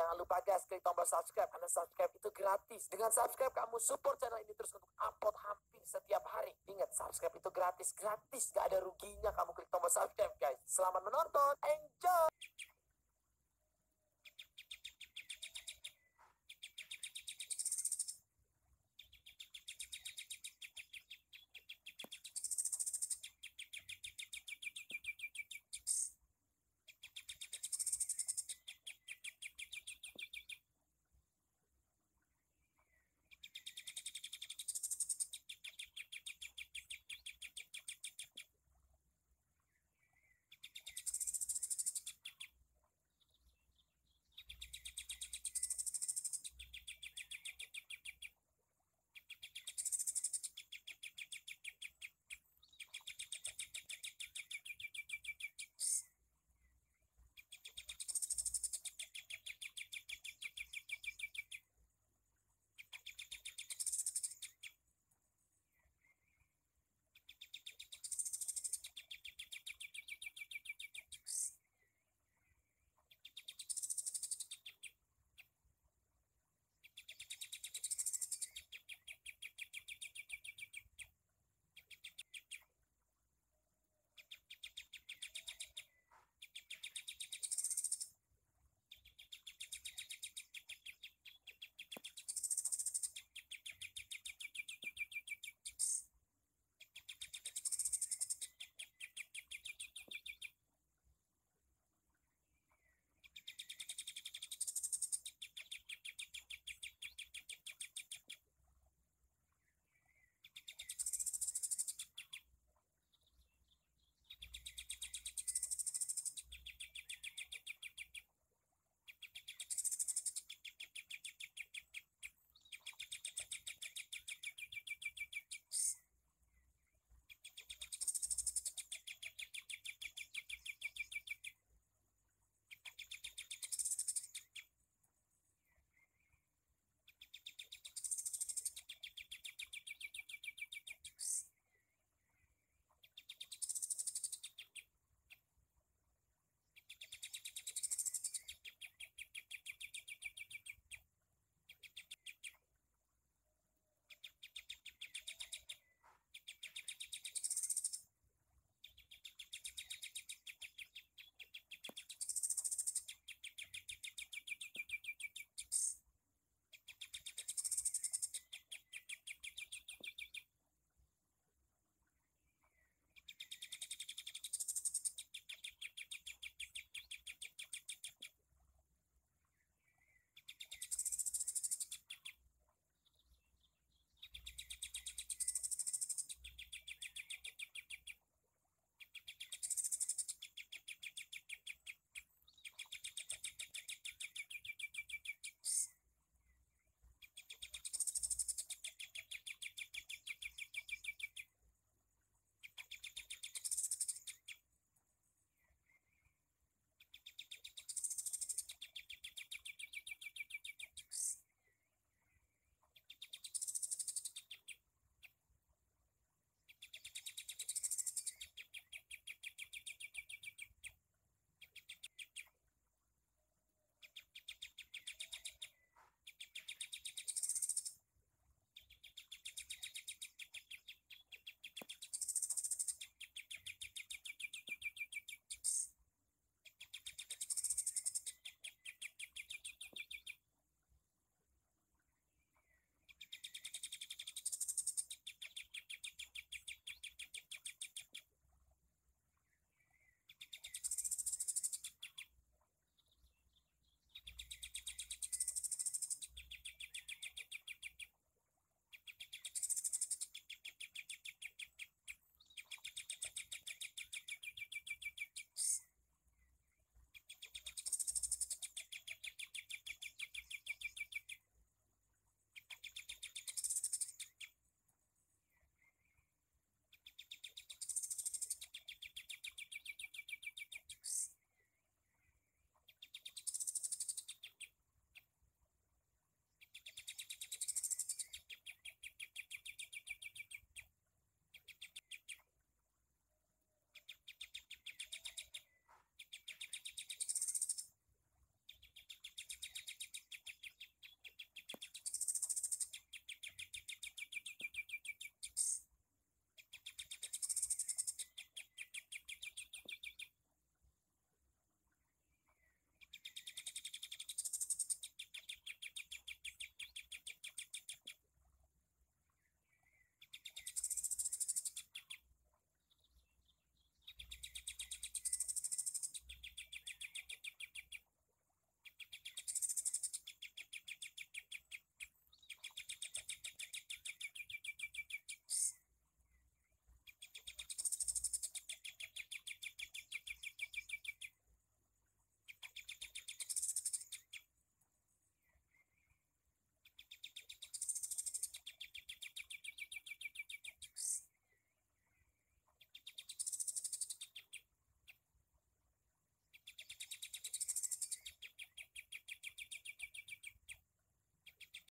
Jangan lupa guys, klik tombol subscribe. Karena subscribe itu gratis. Dengan subscribe, kamu support channel ini terus untuk upload hampir setiap hari. Ingat, subscribe itu gratis. Gratis, gak ada ruginya kamu klik tombol subscribe guys. Selamat menonton. Enjoy!